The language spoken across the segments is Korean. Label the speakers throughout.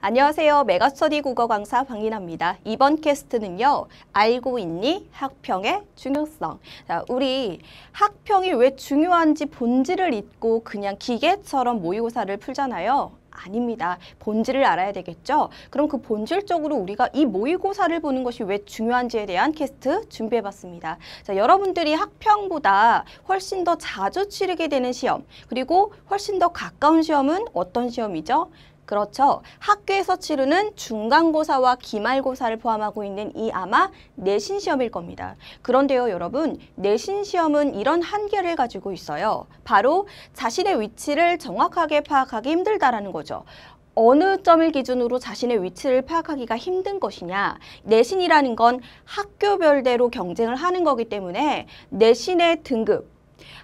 Speaker 1: 안녕하세요. 메가스터디 국어 강사 황인아입니다. 이번 캐스트는요. 알고 있니? 학평의 중요성. 자, 우리 학평이 왜 중요한지 본질을 잊고 그냥 기계처럼 모의고사를 풀잖아요. 아닙니다. 본질을 알아야 되겠죠? 그럼 그 본질적으로 우리가 이 모의고사를 보는 것이 왜 중요한지에 대한 캐스트 준비해봤습니다. 자, 여러분들이 학평보다 훨씬 더 자주 치르게 되는 시험, 그리고 훨씬 더 가까운 시험은 어떤 시험이죠? 그렇죠. 학교에서 치르는 중간고사와 기말고사를 포함하고 있는 이 아마 내신 시험일 겁니다. 그런데요, 여러분, 내신 시험은 이런 한계를 가지고 있어요. 바로 자신의 위치를 정확하게 파악하기 힘들다라는 거죠. 어느 점을 기준으로 자신의 위치를 파악하기가 힘든 것이냐 내신이라는 건 학교별대로 경쟁을 하는 거기 때문에 내신의 등급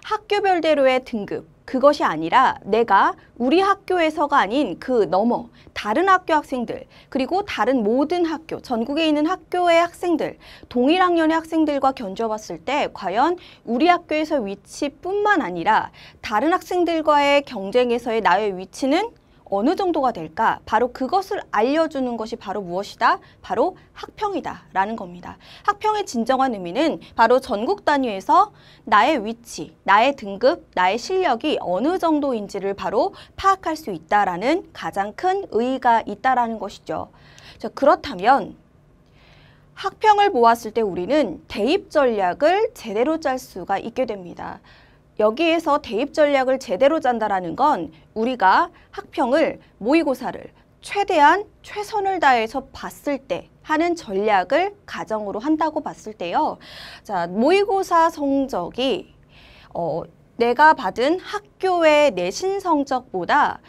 Speaker 1: 학교별대로의 등급, 그것이 아니라 내가 우리 학교에서가 아닌 그 넘어 다른 학교 학생들 그리고 다른 모든 학교 전국에 있는 학교의 학생들 동일 학년의 학생들과 견줘봤을 때 과연 우리 학교에서 위치뿐만 아니라 다른 학생들과의 경쟁에서의 나의 위치는 어느 정도가 될까? 바로 그것을 알려주는 것이 바로 무엇이다? 바로 학평이다. 라는 겁니다. 학평의 진정한 의미는 바로 전국 단위에서 나의 위치, 나의 등급, 나의 실력이 어느 정도인지를 바로 파악할 수 있다라는 가장 큰 의의가 있다라는 것이죠. 그렇다면 학평을 모았을 때 우리는 대입 전략을 제대로 짤 수가 있게 됩니다. 여기에서 대입 전략을 제대로 짠다라는 건 우리가 학평을 모의고사를 최대한 최선을 다해서 봤을 때 하는 전략을 가정으로 한다고 봤을 때요. 자, 모의고사 성적이 어, 내가 받은 학교의 내신 성적보다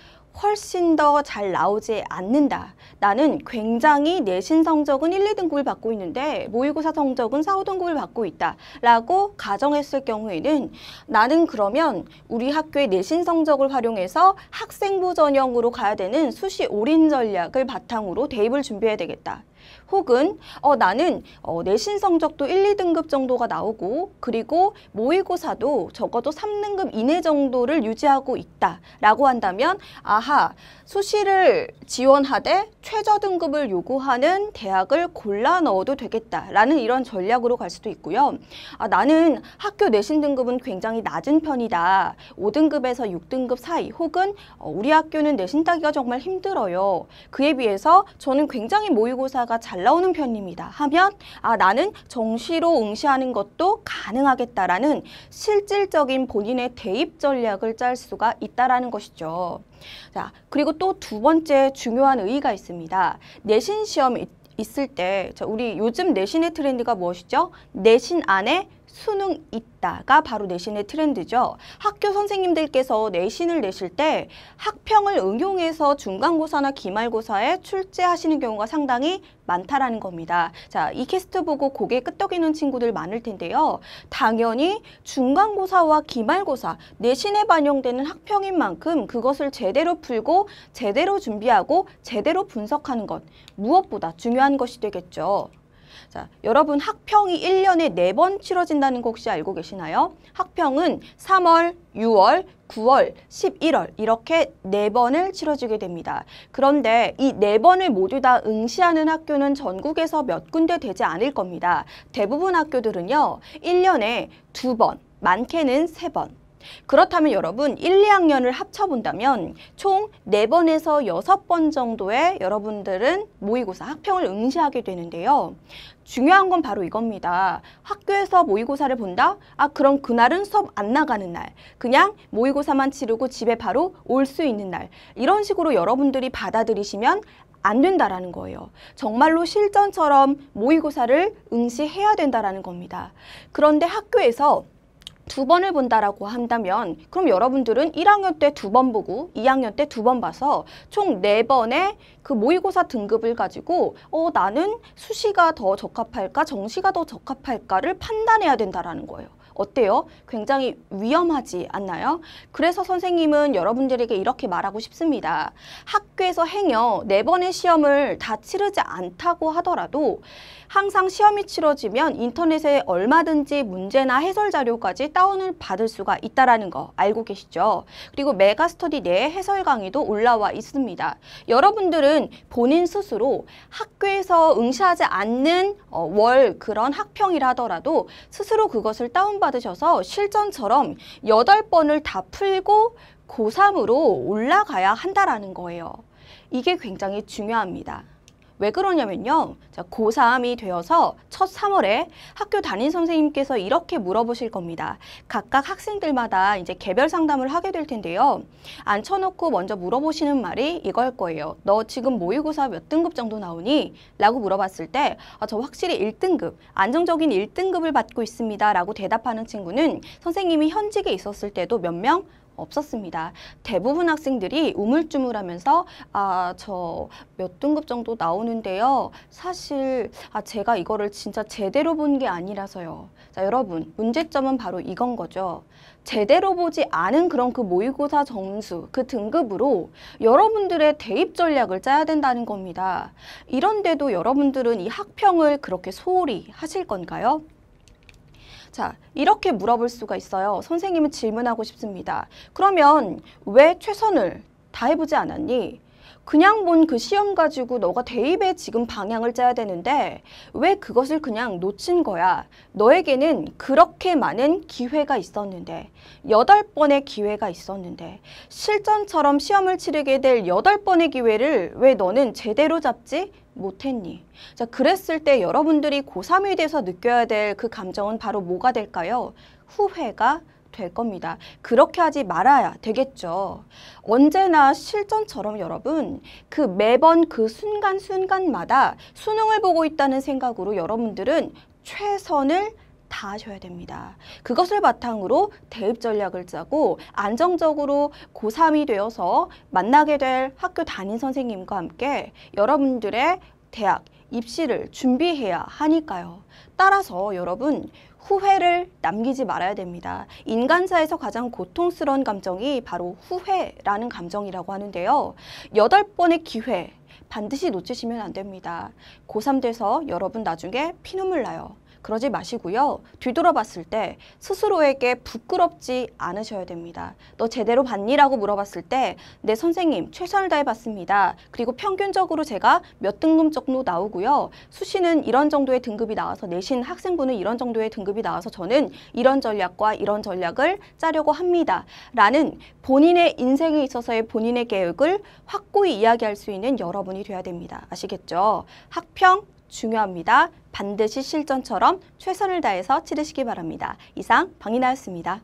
Speaker 1: 훨씬 더 잘 나오지 않는다. 나는 굉장히 내신 성적은 1, 2등급을 받고 있는데 모의고사 성적은 4, 5등급을 받고 있다. 라고 가정했을 경우에는 나는 그러면 우리 학교의 내신 성적을 활용해서 학생부 전형으로 가야 되는 수시 올인 전략을 바탕으로 대입을 준비해야 되겠다. 혹은 어, 나는 어, 내신 성적도 1, 2등급 정도가 나오고 그리고 모의고사도 적어도 3등급 이내 정도를 유지하고 있다라고 한다면 아하 수시를 지원하되 최저 등급을 요구하는 대학을 골라 넣어도 되겠다라는 이런 전략으로 갈 수도 있고요. 아, 나는 학교 내신 등급은 굉장히 낮은 편이다. 5등급에서 6등급 사이 혹은 어, 우리 학교는 내신 따기가 정말 힘들어요. 그에 비해서 저는 굉장히 모의고사가 결과가 잘 나오는 편입니다. 하면 아 나는 정시로 응시하는 것도 가능하겠다라는 실질적인 본인의 대입 전략을 짤 수가 있다라는 것이죠. 자, 그리고 또 두 번째 중요한 의의가 있습니다. 내신 시험 있을 때 자, 우리 요즘 내신의 트렌드가 무엇이죠? 내신 안에 수능 있다가 바로 내신의 트렌드죠. 학교 선생님들께서 내신을 내실 때 학평을 응용해서 중간고사나 기말고사에 출제하시는 경우가 상당히 많다라는 겁니다. 자, 이 캐스트 보고 고개 끄덕이는 친구들 많을 텐데요. 당연히 중간고사와 기말고사, 내신에 반영되는 학평인 만큼 그것을 제대로 풀고 제대로 준비하고 제대로 분석하는 것, 무엇보다 중요한 것이 되겠죠. 자, 여러분 학평이 1년에 4번 치러진다는 거 혹시 알고 계시나요? 학평은 3월, 6월, 9월, 11월 이렇게 4번을 치러지게 됩니다. 그런데 이 4번을 모두 다 응시하는 학교는 전국에서 몇 군데 되지 않을 겁니다. 대부분 학교들은요. 1년에 2번, 많게는 3번, 그렇다면 여러분 1, 2학년을 합쳐본다면 총 네번에서 여섯 번 정도의 여러분들은 모의고사 학평을 응시하게 되는데요. 중요한 건 바로 이겁니다. 학교에서 모의고사를 본다? 아 그럼 그날은 수업 안 나가는 날 그냥 모의고사만 치르고 집에 바로 올 수 있는 날 이런 식으로 여러분들이 받아들이시면 안 된다라는 거예요. 정말로 실전처럼 모의고사를 응시해야 된다라는 겁니다. 그런데 학교에서 두 번을 본다라고 한다면 그럼 여러분들은 1학년 때 두 번 보고 2학년 때 두 번 봐서 총 네번의그 모의고사 등급을 가지고 어 나는 수시가 더 적합할까 정시가 더 적합할까를 판단해야 된다라는 거예요. 어때요? 굉장히 위험하지 않나요? 그래서 선생님은 여러분들에게 이렇게 말하고 싶습니다. 학교에서 행여 네 번의 시험을 다 치르지 않다고 하더라도 항상 시험이 치러지면 인터넷에 얼마든지 문제나 해설 자료까지 다운을 받을 수가 있다라는 거 알고 계시죠? 그리고 메가스터디 내 해설 강의도 올라와 있습니다. 여러분들은 본인 스스로 학교에서 응시하지 않는 어, 월 그런 학평이라 하더라도 스스로 그것을 다운 받으셔서 실전처럼 8 번을다 풀고 고3으로 올라가야 한다라는 거예요. 이게 굉장히 중요합니다. 왜 그러냐면요. 자, 고3이 되어서 첫 3월에 학교 담임 선생님께서 이렇게 물어보실 겁니다. 각각 학생들마다 이제 개별 상담을 하게 될 텐데요. 앉혀놓고 먼저 물어보시는 말이 이거일 거예요. 너 지금 모의고사 몇 등급 정도 나오니? 라고 물어봤을 때, 아, 저 확실히 1등급, 안정적인 1등급을 받고 있습니다. 라고 대답하는 친구는 선생님이 현직에 있었을 때도 몇 명? 없었습니다. 대부분 학생들이 우물쭈물하면서 아 저 몇 등급 정도 나오는데요. 사실 아 제가 이거를 진짜 제대로 본 게 아니라서요. 자 여러분 문제점은 바로 이건 거죠. 제대로 보지 않은 그런 그 모의고사 점수, 그 등급으로 여러분들의 대입 전략을 짜야 된다는 겁니다. 이런데도 여러분들은 이 학평을 그렇게 소홀히 하실 건가요? 자, 이렇게 물어볼 수가 있어요. 선생님은 질문하고 싶습니다. 그러면 왜 최선을 다해보지 않았니? 그냥 본 그 시험 가지고 너가 대입에 지금 방향을 짜야 되는데 왜 그것을 그냥 놓친 거야? 너에게는 그렇게 많은 기회가 있었는데 여덟 번의 기회가 있었는데 실전처럼 시험을 치르게 될 여덟 번의 기회를 왜 너는 제대로 잡지 못했니? 자, 그랬을 때 여러분들이 고3이 돼서 느껴야 될 그 감정은 바로 뭐가 될까요? 후회가 될 겁니다. 그렇게 하지 말아야 되겠죠. 언제나 실전처럼 여러분 그 매번 그 순간순간마다 수능을 보고 있다는 생각으로 여러분들은 최선을 다하셔야 됩니다. 그것을 바탕으로 대입 전략을 짜고 안정적으로 고3이 되어서 만나게 될 학교 담임 선생님과 함께 여러분들의 대학 입시를 준비해야 하니까요. 따라서 여러분 후회를 남기지 말아야 됩니다. 인간사에서 가장 고통스러운 감정이 바로 후회라는 감정이라고 하는데요. 여덟 번의 기회 반드시 놓치시면 안 됩니다. 고3 돼서 여러분 나중에 피눈물 나요. 그러지 마시고요. 뒤돌아봤을 때 스스로에게 부끄럽지 않으셔야 됩니다. 너 제대로 봤니? 라고 물어봤을 때 네, 선생님 최선을 다해봤습니다. 그리고 평균적으로 제가 몇 등급 정도 나오고요. 수시는 이런 정도의 등급이 나와서 내신 학생부는 이런 정도의 등급이 나와서 저는 이런 전략과 이런 전략을 짜려고 합니다. 라는 본인의 인생에 있어서의 본인의 계획을 확고히 이야기할 수 있는 여러분이 돼야 됩니다. 아시겠죠? 학평, 중요합니다. 반드시 실전처럼 최선을 다해서 치르시기 바랍니다. 이상 방인하였습니다.